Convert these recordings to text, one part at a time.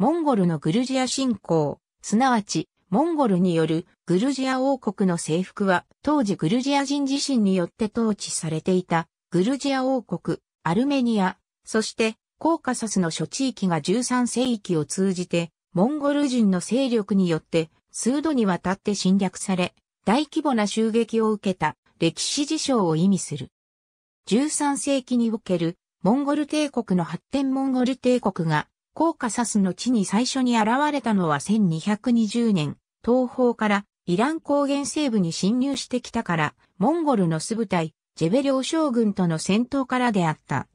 モンゴルのグルジア侵攻、すなわち、モンゴルによるグルジア王国の征服は、当時グルジア人自身によって統治されていた、グルジア王国、アルメニア、そして、コーカサスの諸地域が13世紀を通じて、モンゴル人の勢力によって、数度にわたって侵略され、大規模な襲撃を受けた歴史事象を意味する。13世紀におけるモンゴル帝国の発展モンゴル帝国がコーカサスの地に最初に現れたのは1220年、東方からイラン高原西部に侵入してきたから、モンゴルの素部隊、ジェベリオ将軍との戦闘からであった。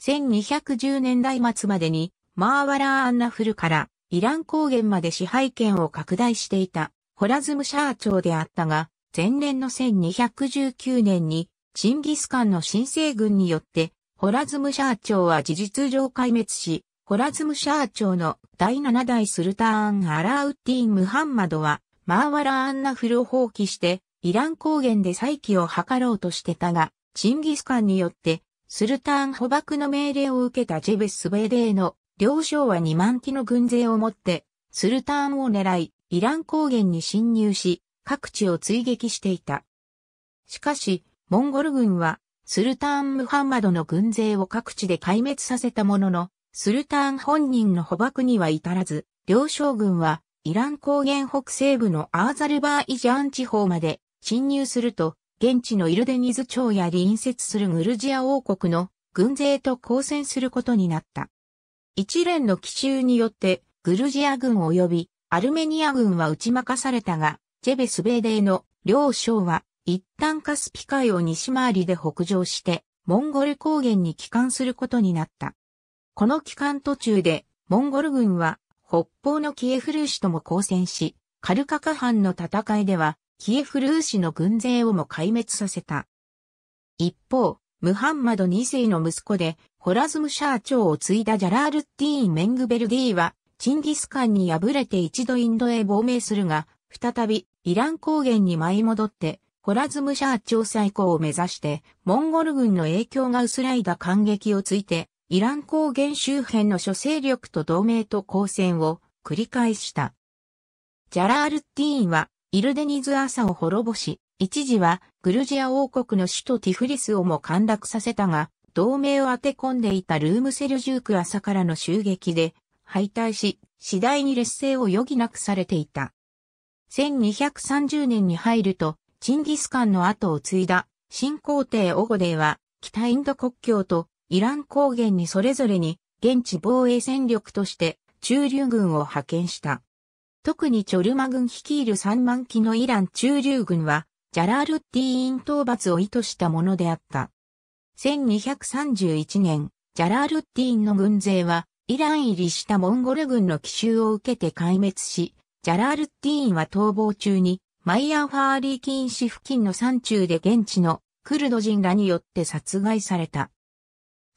1210年代末までに、マーワラー・アンナフルから、イラン高原まで支配権を拡大していた、ホラズムシャー朝であったが、前年の1219年に、チンギスカンの新政軍によって、ホラズムシャー朝は事実上壊滅し、ホラズムシャー朝の第7代スルターン・アラウッディン・ムハンマドは、マーワラアンナフルを放棄して、イラン高原で再起を図ろうとしてたが、チンギスカンによって、スルターン捕獲の命令を受けたジェベス・ベーデーの両将は2万機の軍勢を持って、スルターンを狙い、イラン高原に侵入し、各地を追撃していた。しかし、モンゴル軍は、スルターン・ムハンマドの軍勢を各地で壊滅させたものの、スルターン本人の捕獲には至らず、両将軍はイラン高原北西部のアーザルバーイジャン地方まで侵入すると、現地のイルデニズ朝や隣接するグルジア王国の軍勢と交戦することになった。一連の奇襲によってグルジア軍及びアルメニア軍は打ち負かされたが、ジェベスベーデーの両将は一旦カスピ海を西回りで北上して、モンゴル高原に帰還することになった。この期間途中で、モンゴル軍は北方のキエフルーシとも交戦し、カルカカ藩の戦いでは、キエフルーシの軍勢をも壊滅させた。一方、ムハンマド2世の息子で、ホラズムシャー長を継いだジャラールッティーン・メングベルディは、チンギスカンに敗れて一度インドへ亡命するが、再びイラン高原に舞い戻って、ホラズムシャー長最高を目指して、モンゴル軍の影響が薄らいだ感激をついて、イラン高原周辺の諸勢力と同盟と交戦を繰り返した。ジャラールッティーンはイルデニズ朝を滅ぼし、一時はグルジア王国の首都ティフリスをも陥落させたが、同盟を当て込んでいたルームセルジューク朝からの襲撃で敗退し、次第に劣勢を余儀なくされていた。1230年に入ると、チンギスカンの後を継いだ新皇帝オゴデーは北インド国境とイラン高原にそれぞれに現地防衛戦力として駐留軍を派遣した。特にチョルマ軍率いる3万機のイラン駐留軍は、ジャラールッティーン討伐を意図したものであった。1231年、ジャラールッティーンの軍勢は、イラン入りしたモンゴル軍の奇襲を受けて壊滅し、ジャラールッティーンは逃亡中に、マイアファーリー禁止付近の山中で現地のクルド人らによって殺害された。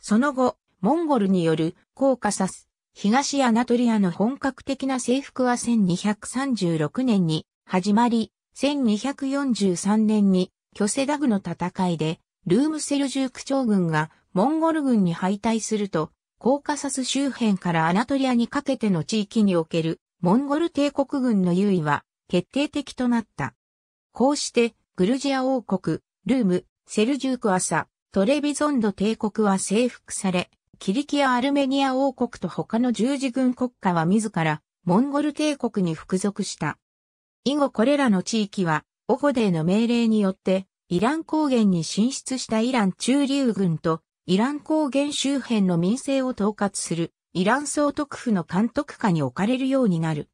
その後、モンゴルによるコーカサス、東アナトリアの本格的な征服は1236年に始まり、1243年に巨セダグの戦いで、ルームセルジューク長軍がモンゴル軍に敗退すると、コーカサス周辺からアナトリアにかけての地域におけるモンゴル帝国軍の優位は決定的となった。こうして、グルジア王国、ルーム、セルジューク朝、トレビゾンド帝国は征服され、キリキア・アルメニア王国と他の十字軍国家は自ら、モンゴル帝国に服属した。以後これらの地域は、オホデーの命令によって、イラン高原に進出したイラン中流軍と、イラン高原周辺の民政を統括する、イラン総督府の監督下に置かれるようになる。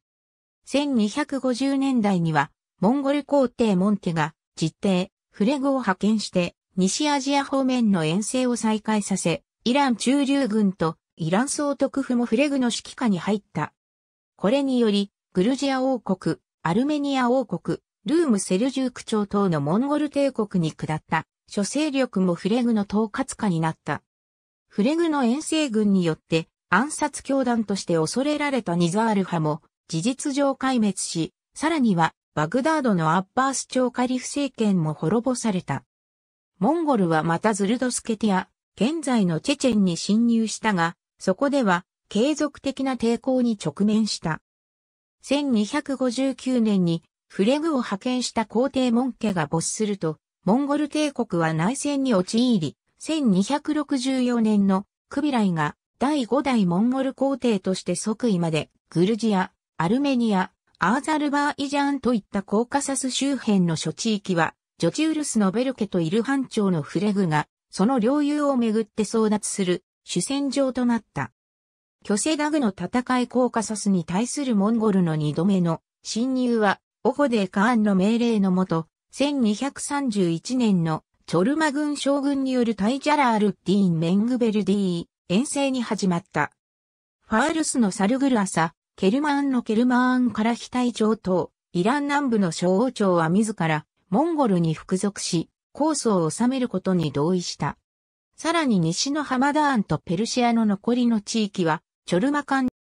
1250年代には、モンゴル皇帝モンテが、実帝、フレゴを派遣して、西アジア方面の遠征を再開させ、イラン駐留軍とイラン総督府もフレグの指揮下に入った。これにより、グルジア王国、アルメニア王国、ルームセルジューク朝等のモンゴル帝国に下った、諸勢力もフレグの統括下になった。フレグの遠征軍によって、暗殺教団として恐れられたニザール派も、事実上壊滅し、さらには、バグダードのアッバース朝カリフ政権も滅ぼされた。モンゴルはまたズルドスケティア、現在のチェチェンに侵入したが、そこでは継続的な抵抗に直面した。1259年にフレグを派遣した皇帝モン家が没すると、モンゴル帝国は内戦に陥り、1264年のクビライが第5代モンゴル皇帝として即位まで、グルジア、アルメニア、アーザルバーイジャンといったコーカサス周辺の諸地域はジョチウルスのベルケとイルハン朝のフレグが、その領有をめぐって争奪する主戦場となった。巨セダグの戦いコーカサスに対するモンゴルの二度目の侵入は、オホデー・カーンの命令のもと、1231年のチョルマ軍将軍によるタイジャラールディーン・メングベルディー遠征に始まった。ファールスのサルグルアサ、ケルマーンのケルマーンから非対町等、イラン南部の小王朝は自らモンゴルに服属し、コースを収めることに同意した。さらに西のハマダーンとペルシアの残りの地域は、チョルマカン